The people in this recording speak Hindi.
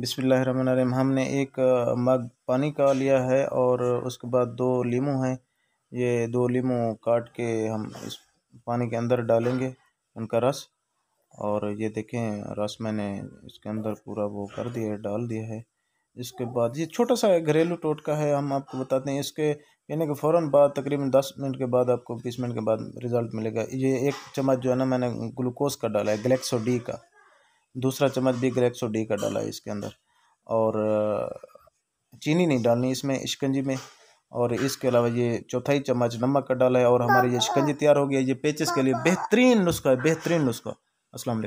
बिसमीम हमने एक मग पानी का लिया है और उसके बाद दो लीमू हैं ये दो लीमू काट के हम इस पानी के अंदर डालेंगे उनका रस और ये देखें रस मैंने इसके अंदर पूरा वो कर दिया डाल दिया है इसके बाद ये छोटा सा घरेलू टोटका है हम आपको बताते हैं इसके पीने के फ़ौर बाद तकरीबन दस मिनट के बाद आपको बीस मिनट के बाद रिज़ल्ट मिलेगा ये एक चम्मच जो है ना मैंने ग्लूकोज का डाला है ग्लेक्सो डी का दूसरा चम्मच भी ग्रेक डी का डाला है इसके अंदर और चीनी नहीं डालनी इसमें शिकंजी में और इसके अलावा ये चौथाई चम्मच नमक का डाला है और हमारी ये शिकंजी तैयार हो गया है ये पेचिस के लिए बेहतरीन नुस्खा है बेहतरीन नुस्खा असल